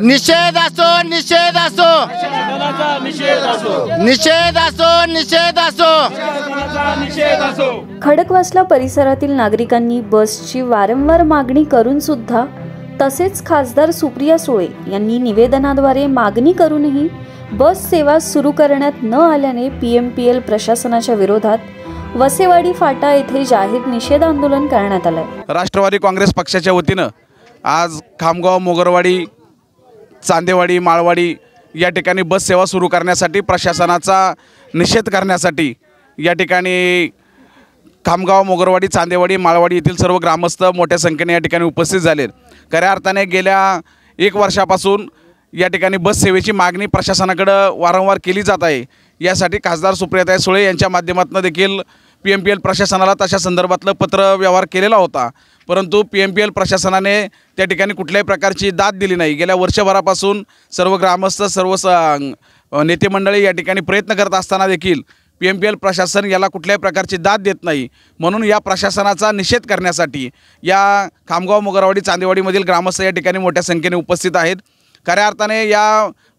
निषेध असो निषेध असो निषेध असो निषेध असो खडकवासला परिसरातील नागरिकांनी बसची वारंवार मागणी करून सुद्धा तसेच खासदार सुप्रिया सुळे यांनी निवेदनाद्वारे मागणी करूनही बस सेवा सुरू करण्यात न आल्याने पीएमपीएल प्रशासनाच्या विरोधात वसेवाडी फाटा येथे जाहीर निषेध आंदोलन करण्यात आलंय राष्ट्रवादी काँग्रेस पक्षाच्या वतीनं आज खामगाव मोगरवाडी चांदेवाडी माळवाडी या ठिकाणी बससेवा सुरू करण्यासाठी प्रशासनाचा निषेध करण्यासाठी या ठिकाणी खामगाव मोगरवाडी चांदेवाडी माळवाडी येथील सर्व ग्रामस्थ मोठ्या संख्येने या ठिकाणी उपस्थित झाले खऱ्या अर्थाने गेल्या एक वर्षापासून या ठिकाणी बससेवेची मागणी प्रशासनाकडं वारंवार केली जात आहे यासाठी खासदार सुप्रियाताई सुळे यांच्या माध्यमातून देखील पी एम पी एल प्रशासनाला तशा संदर्भातलं पत्र व्यवहार केलेला होता परंतु पी एम पी एल प्रशासनाने त्या ठिकाणी कुठल्याही प्रकारची दाद दिली नाही गेल्या वर्षभरापासून सर्व ग्रामस्थ सर्व स नेते मंडळी या ठिकाणी प्रयत्न करत असताना देखील पी एम पी एल प्रशासन याला कुठल्याही प्रकारची दाद देत नाही म्हणून या प्रशासनाचा निषेध करण्यासाठी या खामगाव मोगरवाडी चांदेवाडीमधील ग्रामस्थ या ठिकाणी मोठ्या संख्येने उपस्थित आहेत खऱ्या अर्थाने या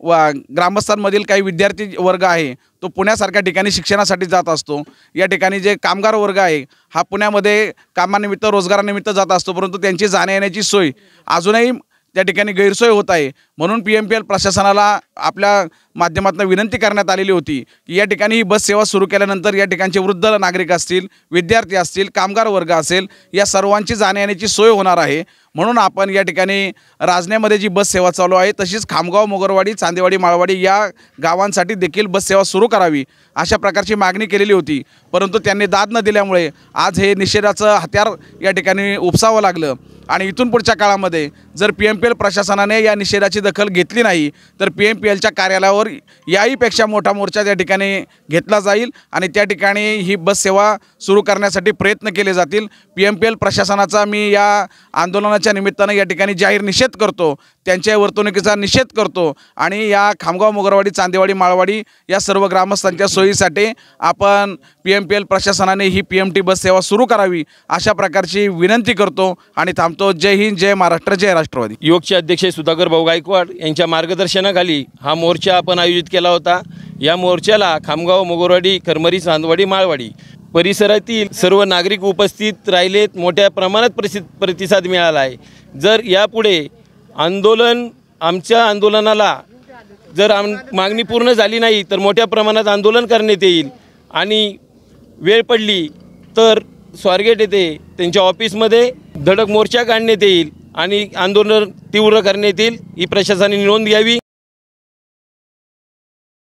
वा ग्रामस्थांमधील काही विद्यार्थी वर्ग आहे तो पुण्यासारख्या ठिकाणी शिक्षणासाठी जात असतो या ठिकाणी जे कामगार वर्ग आहे हा पुण्यामध्ये कामानिमित्त रोजगारानिमित्त जात असतो परंतु त्यांची जाण्या येण्याची सोय अजूनही त्या ठिकाणी गैरसोय होत आहे म्हणून पी एम पी एल प्रशासनाला आपल्या माध्यमातून विनंती करण्यात आलेली होती की या ठिकाणी ही बससेवा सुरू केल्यानंतर या ठिकाणचे वृद्ध नागरिक असतील विद्यार्थी असतील कामगार वर्ग असेल या सर्वांची जाण्यायेण्याची सोय होणार आहे म्हणून आपण या ठिकाणी राजण्यामध्ये जी बस सेवा चालू आहे तशीच खामगाव मोगरवाडी चांदेवाडी माळवाडी या गावांसाठी देखील बससेवा सुरू करावी अशा प्रकारची मागणी केलेली होती परंतु त्यांनी दाद न दिल्यामुळे आज हे निषेधाचं हत्यार या ठिकाणी उपसावं लागलं आणि इथून पुढच्या काळामध्ये जर पी एम पी एल प्रशासनाने या निषेधाची दखल घेतली नाही तर पी एम पी एलच्या कार्यालयावर याहीपेक्षा मोठा मोर्चा त्या ठिकाणी घेतला जाईल आणि त्या ठिकाणी ही बस सेवा सुरू करण्यासाठी प्रयत्न केले जातील पी एम पी एल प्रशासनाचा मी या आंदोलनाच्या निमित्तानं या ठिकाणी जाहीर निषेध करतो त्यांच्या वर्तणुकीचा निषेध करतो आणि या खामगाव मोगरवाडी चांदेवाडी माळवाडी या सर्व ग्रामस्थांच्या सोयीसाठी आपण पी एम पी एल प्रशासनाने ही पी एम टी बस सेवा सुरू करावी अशा प्रकारची विनंती करतो आणि थांबतो जय हिंद जय महाराष्ट्र जय राष्ट्रवादी युवकचे अध्यक्ष सुधाकर भाऊ गायकवाड यांच्या मार्गदर्शनाखाली हा मोर्चा आपण आयोजित केला होता या मोर्चाला खामगाव मोगरवाडी करमरी चांदवाडी माळवाडी परिसरातील सर्व नागरिक उपस्थित राहिलेत मोठ्या प्रमाणात प्रसि प्रतिसाद मिळाला आहे जर यापुढे आंदोलन आमच्या आंदोलनाला जर आम मागणी पूर्ण झाली नाही तर मोठ्या प्रमाणात आंदोलन करण्यात येईल आणि वेळ पडली तर स्वारगेट येथे त्यांच्या ऑफिसमध्ये धडक मोर्चा काढण्यात येईल आणि आंदोलन तीव्र करण्यात येईल ही प्रशासनाने नोंद घ्यावी